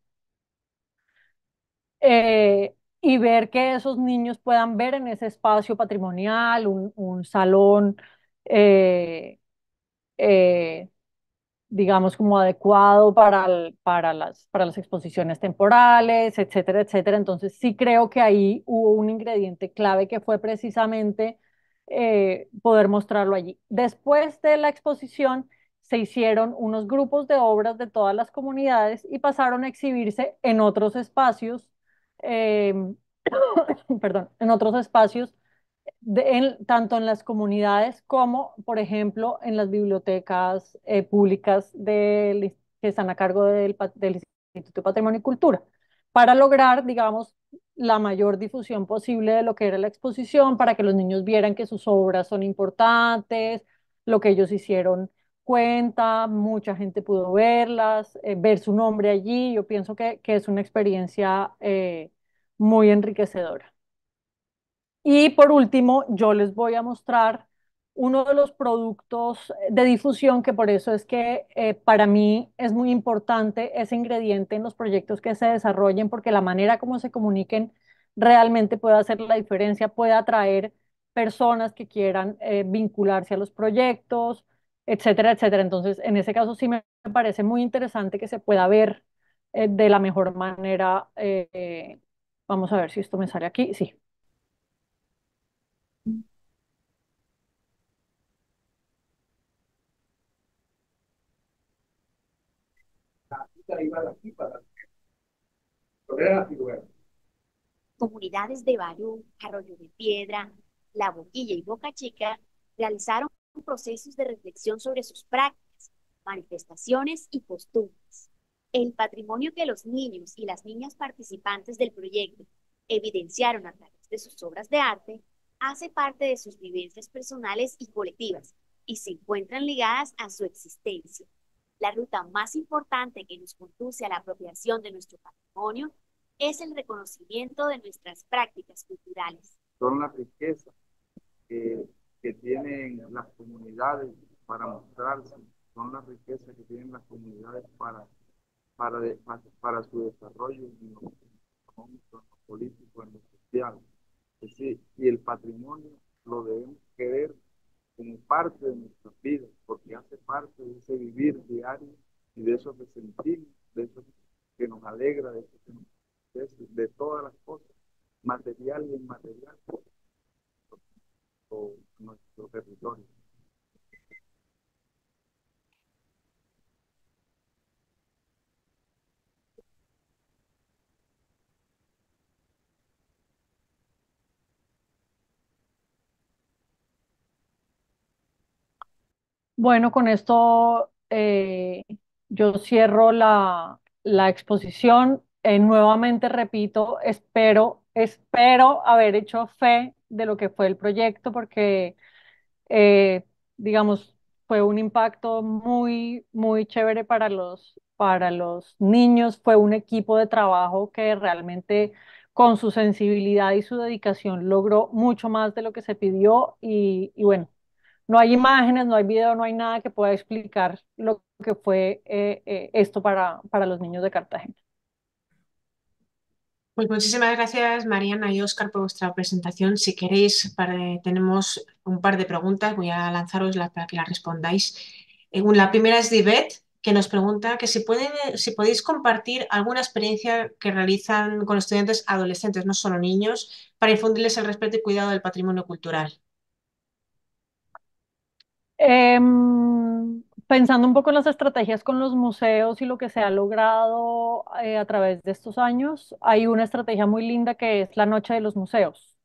eh, y ver que esos niños puedan ver en ese espacio patrimonial un, salón, eh, digamos, como adecuado para, para, las, para las exposiciones temporales, etcétera, etcétera. Entonces sí creo que ahí hubo un ingrediente clave que fue precisamente eh, poder mostrarlo allí. Después de la exposición se hicieron unos grupos de obras de todas las comunidades y pasaron a exhibirse en otros espacios, eh, perdón, en otros espacios, tanto en las comunidades como, por ejemplo, en las bibliotecas eh, públicas del, que están a cargo del, del Instituto de Patrimonio y Cultura, para lograr, digamos, la mayor difusión posible de lo que era la exposición para que los niños vieran que sus obras son importantes, lo que ellos hicieron cuenta, mucha gente pudo verlas, eh, ver su nombre allí. Yo pienso que, es una experiencia eh, muy enriquecedora. Y por último, yo les voy a mostrar uno de los productos de difusión, que por eso es que eh, para mí es muy importante ese ingrediente en los proyectos que se desarrollen, porque la manera como se comuniquen realmente puede hacer la diferencia, puede atraer personas que quieran eh, vincularse a los proyectos, etcétera, etcétera. Entonces, en ese caso sí me parece muy interesante que se pueda ver eh, de la mejor manera. vamos a ver si esto me sale aquí. Sí, Comunidades de Barú, Arroyo de Piedra, La Boquilla y Boca Chica realizaron procesos de reflexión sobre sus prácticas, manifestaciones y costumbres. El patrimonio que los niños y las niñas participantes del proyecto evidenciaron a través de sus obras de arte hace parte de sus vivencias personales y colectivas y se encuentran ligadas a su existencia la ruta más importante que nos conduce a la apropiación de nuestro patrimonio es el reconocimiento de nuestras prácticas culturales. Son las riquezas que, que tienen las comunidades para mostrarse, son las riquezas que tienen las comunidades para, para, para, para su desarrollo en lo económico, político, en lo social. y el patrimonio lo debemos querer como parte de nuestras vidas, porque hace parte de ese vivir diario y de eso que sentimos, de eso que nos alegra, de eso que nos de todas las cosas, material y inmaterial, por nuestro territorio. Bueno, con esto eh, yo cierro la, exposición. Eh, nuevamente repito, espero, espero haber hecho fe de lo que fue el proyecto porque, eh, digamos, fue un impacto muy, muy chévere para los, para los niños. Fue un equipo de trabajo que realmente con su sensibilidad y su dedicación logró mucho más de lo que se pidió y bueno, no hay imágenes, no hay video, no hay nada que pueda explicar lo que fue eh, eh, esto para, los niños de Cartagena. Pues muchísimas gracias Mariana y Oscar por vuestra presentación. Si queréis, tenemos un par de preguntas, voy a lanzaros para que las respondáis. Eh, la primera es de que nos pregunta que si, si podéis compartir alguna experiencia que realizan con estudiantes adolescentes, no solo niños, para infundirles el respeto y cuidado del patrimonio cultural. Eh, pensando un poco en las estrategias con los museos y lo que se ha logrado eh, a través de estos años, hay una estrategia muy linda que es la Noche de los Museos,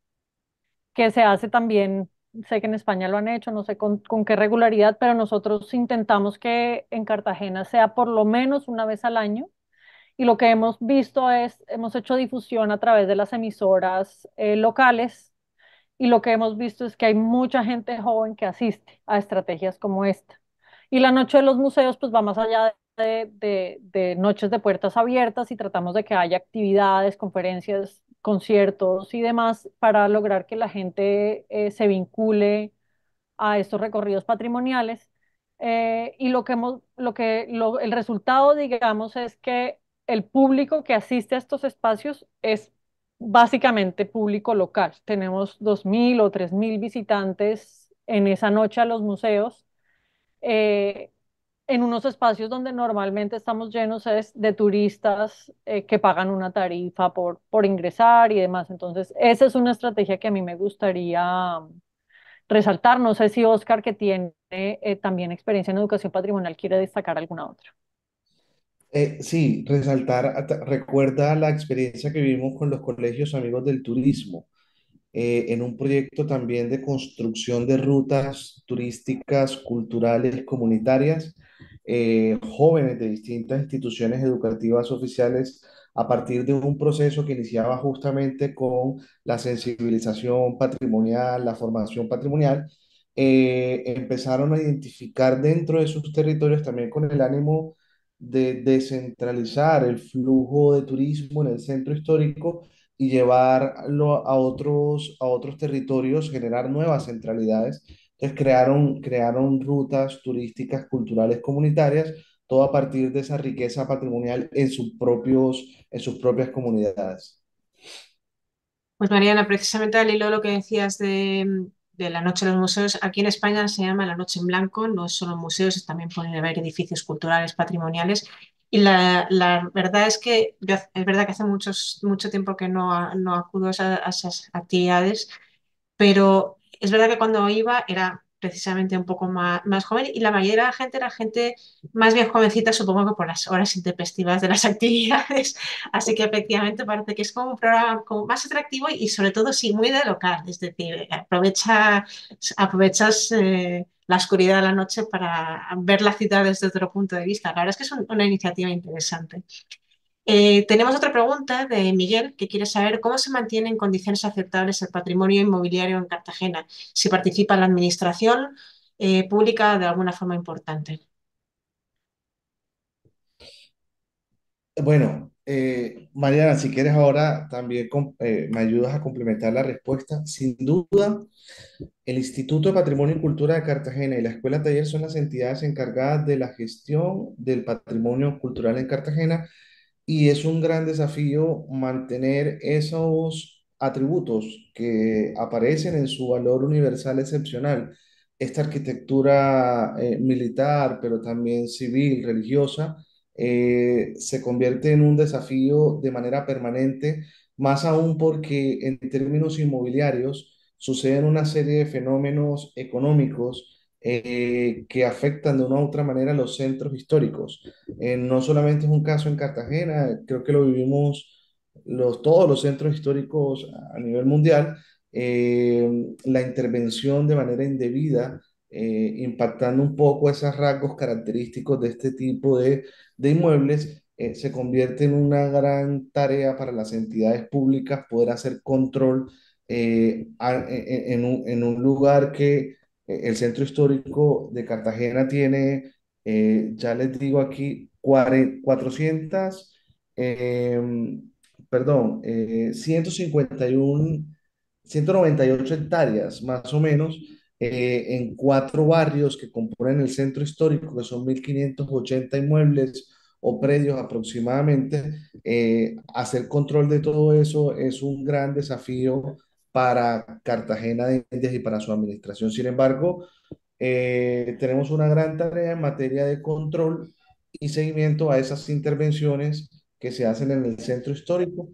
que se hace también, sé que en España lo han hecho, no sé con, qué regularidad, pero nosotros intentamos que en Cartagena sea por lo menos una vez al año. Y lo que hemos visto es, hemos hecho difusión a través de las emisoras eh, locales y lo que hemos visto es que hay mucha gente joven que asiste a estrategias como esta. Y la noche de los museos pues va más allá de, noches de puertas abiertas y tratamos de que haya actividades, conferencias, conciertos y demás para lograr que la gente eh, se vincule a estos recorridos patrimoniales. Eh, y lo que hemos, lo que el resultado, digamos, es que el público que asiste a estos espacios es básicamente público local. Tenemos 2.000 o 3.000 visitantes en esa noche a los museos, eh, en unos espacios donde normalmente estamos llenos de turistas eh, que pagan una tarifa por, ingresar y demás. Entonces, esa es una estrategia que a mí me gustaría um, resaltar. No sé si Oscar, que tiene eh, también experiencia en educación patrimonial, quiere destacar alguna otra. Eh, sí, resaltar, recuerda la experiencia que vivimos con los colegios amigos del turismo, eh, en un proyecto también de construcción de rutas turísticas, culturales, comunitarias, eh, jóvenes de distintas instituciones educativas oficiales, a partir de un proceso que iniciaba justamente con la sensibilización patrimonial, la formación patrimonial, empezaron a identificar dentro de sus territorios también con el ánimo de descentralizar el flujo de turismo en el centro histórico y llevarlo a otros, a otros territorios, generar nuevas centralidades. Entonces crearon, crearon rutas turísticas, culturales, comunitarias, todo a partir de esa riqueza patrimonial en sus, propios, en sus propias comunidades. Pues Mariana, precisamente al hilo de lo que decías de, de la Noche de los Museos. Aquí en España se llama La Noche en Blanco, no solo museos, también pueden haber edificios culturales, patrimoniales. Y la, verdad es que es verdad que hace muchos, mucho tiempo que no, no acudo a, a esas actividades, pero es verdad que cuando iba era precisamente un poco más, joven y la mayoría de la gente era gente más bien jovencita, supongo que por las horas intempestivas de las actividades. Así que efectivamente parece que es como un programa como más atractivo y, sobre todo sí muy de local, es decir, aprovecha, aprovechas eh, la oscuridad de la noche para ver la ciudad desde otro punto de vista. La verdad es que es una iniciativa interesante. Eh, tenemos otra pregunta de Miguel que quiere saber cómo se mantiene en condiciones aceptables el patrimonio inmobiliario en Cartagena, si participa la administración eh, pública de alguna forma importante. Bueno, eh, Mariana, si quieres ahora también me ayudas a complementar la respuesta. Sin duda, el Instituto de Patrimonio y Cultura de Cartagena y la Escuela Taller son las entidades encargadas de la gestión del patrimonio cultural en Cartagena y es un gran desafío mantener esos atributos que aparecen en su valor universal excepcional, esta arquitectura eh, militar, pero también civil, religiosa, eh, se convierte en un desafío de manera permanente, más aún porque en términos inmobiliarios suceden una serie de fenómenos económicos eh, que afectan de una u otra manera los centros históricos. Eh, no solamente es un caso en Cartagena, creo que lo vivimos los, todos los centros históricos a, nivel mundial, eh, la intervención de manera indebida, impactando un poco esos rasgos característicos de este tipo de, de inmuebles, se convierte en una gran tarea para las entidades públicas poder hacer control e, e, en, un, lugar que eh, el centro histórico de Cartagena tiene, eh, ya les digo aquí, 400, em, perdón, 151, eh, 198 hectáreas más o menos en cuatro barrios que componen el centro histórico, que son 1.580 inmuebles o predios aproximadamente. hacer control de todo eso es un gran desafío para Cartagena de Indias y para su administración. Sin embargo, eh, tenemos una gran tarea en materia de control y seguimiento a esas intervenciones que se hacen en el centro histórico.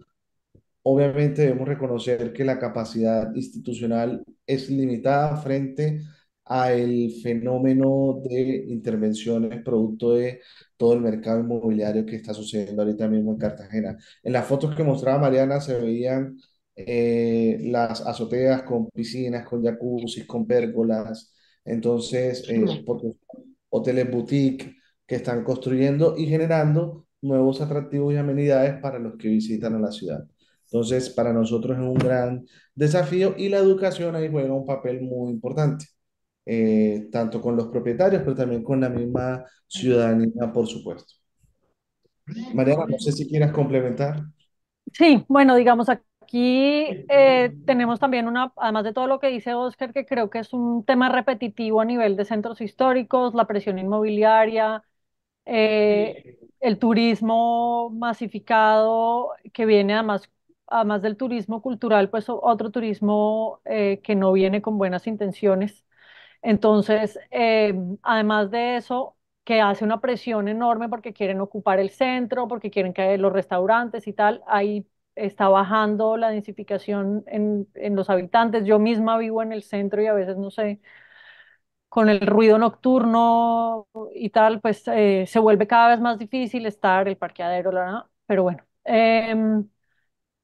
Obviamente debemos reconocer que la capacidad institucional es limitada frente al fenómeno de intervenciones producto de todo el mercado inmobiliario que está sucediendo ahorita mismo en Cartagena. En las fotos que mostraba Mariana se veían eh, las azoteas con piscinas, con jacuzzis, con pérgolas, entonces, eh, hoteles boutique que están construyendo y generando nuevos atractivos y amenidades para los que visitan a la ciudad. Entonces, para nosotros es un gran desafío y la educación ahí juega un papel muy importante, eh, tanto con los propietarios, pero también con la misma ciudadanía, por supuesto. Mariana, no sé si quieras complementar. Sí, bueno, digamos, aquí aquí eh, tenemos también una, además de todo lo que dice Oscar, que creo que es un tema repetitivo a nivel de centros históricos, la presión inmobiliaria, eh, el turismo masificado que viene además, además del turismo cultural, pues otro turismo eh, que no viene con buenas intenciones. Entonces, además de eso, que hace una presión enorme porque quieren ocupar el centro, porque quieren que los restaurantes y tal, hay está bajando la densificación en, los habitantes. Yo misma vivo en el centro y a veces, no sé, con el ruido nocturno y tal, pues eh, se vuelve cada vez más difícil estar el parqueadero, la, pero bueno. Em,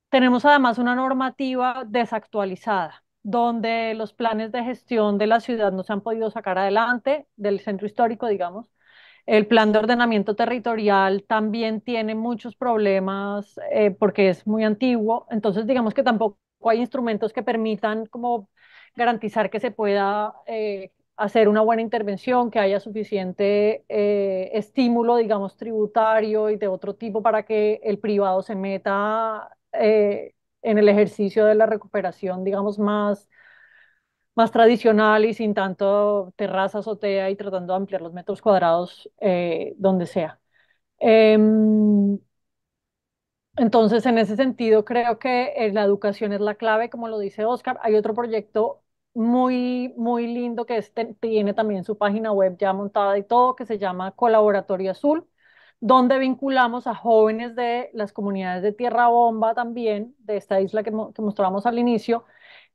tenemos además una normativa desactualizada donde los planes de gestión de la ciudad no se han podido sacar adelante del centro histórico, digamos, el plan de ordenamiento territorial también tiene muchos problemas eh, porque es muy antiguo, entonces digamos que tampoco hay instrumentos que permitan como garantizar que se pueda eh, hacer una buena intervención, que haya suficiente eh, estímulo, digamos, tributario y de otro tipo para que el privado se meta en el ejercicio de la recuperación, digamos, más más tradicional y sin tanto terraza, azotea y tratando de ampliar los metros cuadrados eh, donde sea. Em, entonces, en ese sentido, creo que eh, la educación es la clave, como lo dice Oscar. Hay otro proyecto muy, muy lindo que este, tiene también su página web ya montada y todo, que se llama Colaboratorio Azul, donde vinculamos a jóvenes de las comunidades de Tierra Bomba también, de esta isla que mostramos al inicio,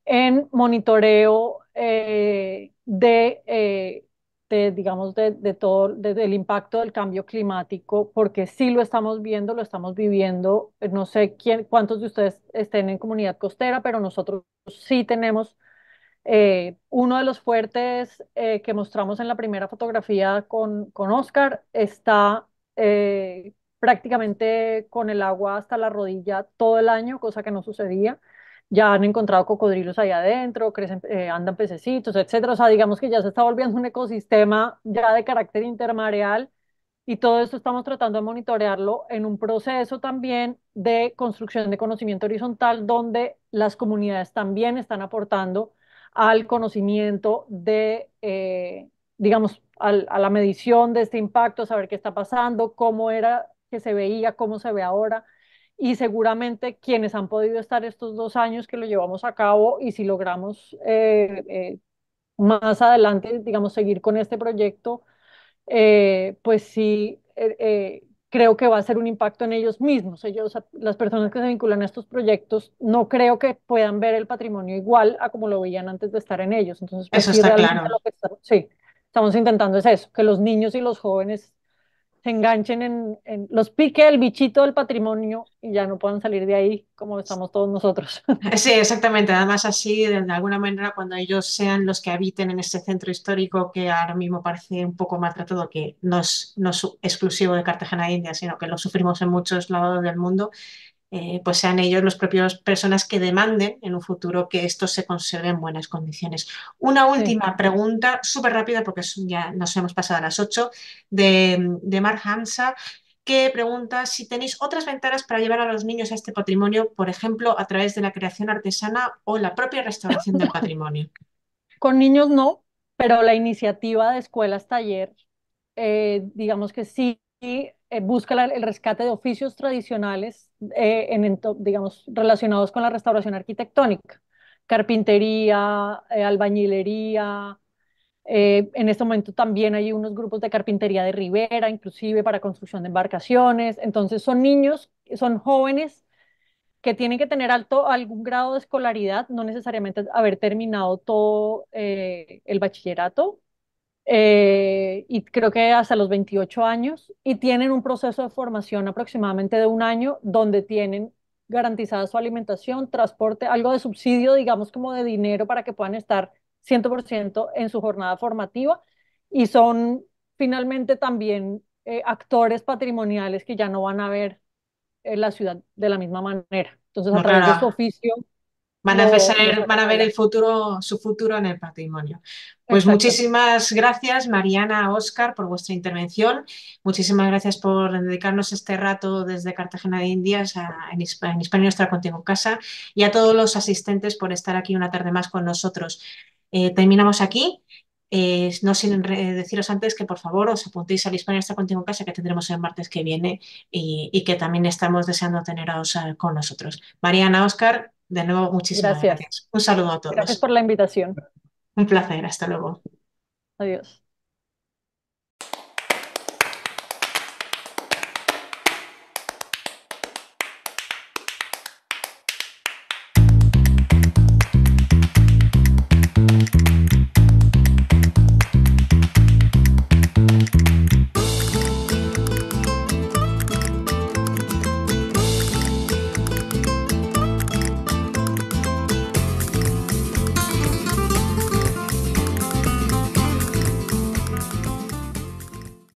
en monitoreo eh, eh, de, digamos, de, todo, del impacto del cambio climático, porque sí lo estamos viendo, lo estamos viviendo. No sé quién, cuántos de ustedes estén en comunidad costera, pero nosotros sí tenemos eh, uno de los fuertes que mostramos en la primera fotografía con, con Oscar está prácticamente con el agua hasta la rodilla todo el año, cosa que no sucedía ya han encontrado cocodrilos ahí adentro, crecen, eh, andan pececitos, etcétera. O sea, digamos que ya se está volviendo un ecosistema ya de carácter intermareal y todo esto estamos tratando de monitorearlo en un proceso también de construcción de conocimiento horizontal donde las comunidades también están aportando al conocimiento de, eh, digamos, a la medición de este impacto, saber qué está pasando, cómo era que se veía, cómo se ve ahora y seguramente quienes han podido estar estos dos años que lo llevamos a cabo y si logramos eh, eh, más adelante, digamos, seguir con este proyecto, eh, pues sí, creo que va a ser un impacto en ellos mismos. Ellos, las personas que se vinculan a estos proyectos, no creo que puedan ver el patrimonio igual a como lo veían antes de estar en ellos. Entonces, pues eso está claro. sí, estamos intentando es eso, que los niños y los jóvenes se enganchen en, los pique el bichito del patrimonio y ya no puedan salir de ahí como estamos todos nosotros. Sí, exactamente. Además así, de alguna manera, cuando ellos sean los que habiten en este centro histórico que ahora mismo parece un poco maltratado, que no es, no exclusivo de Cartagena India, sino que lo sufrimos en muchos lados del mundo, eh, pues sean ellos los propios personas que demanden en un futuro que esto se conserve en buenas condiciones. Una última pregunta, súper rápida, porque ya nos hemos pasado a las 8, de, de Hansa, Hansa que pregunta si tenéis otras ventanas para llevar a los niños a este patrimonio, por ejemplo, a través de la creación artesana o la propia restauración del patrimonio. Con niños no, pero la iniciativa de escuelas taller, eh, digamos que sí eh, busca el rescate de oficios tradicionales, eh, en, digamos, relacionados con la restauración arquitectónica, carpintería, eh, albañilería. en este momento también hay unos grupos de carpintería de ribera, inclusive para construcción de embarcaciones. Entonces son niños, son jóvenes que tienen que tener alto algún grado de escolaridad, no necesariamente haber terminado todo el bachillerato, eh, y creo que hasta los 28 años, y tienen un proceso de formación aproximadamente de un año donde tienen garantizada su alimentación, transporte, algo de subsidio, digamos como de dinero para que puedan estar 100% en su jornada formativa y son finalmente también eh, actores patrimoniales que ya no van a ver la ciudad de la misma manera. Entonces, a través de su oficio, van a, ver el futuro, su futuro en el patrimonio. Pues muchísimas gracias, Mariana, Oscar, por vuestra intervención. Muchísimas gracias por dedicarnos este rato desde Cartagena de Indias en, Hispania, en Nuestra Contigo Casa y a todos los asistentes por estar aquí una tarde más con nosotros. Eh, terminamos aquí. Eh, no sin deciros antes que por favor os apuntéis al Hispania Nuestra Contigo Casa que tendremos el martes que viene y, y que también estamos deseando teneros eh, con nosotros. Mariana, Oscar, de nuevo, muchísimas gracias. Un saludo a todos. Gracias por la invitación. Un placer, hasta luego. Adiós.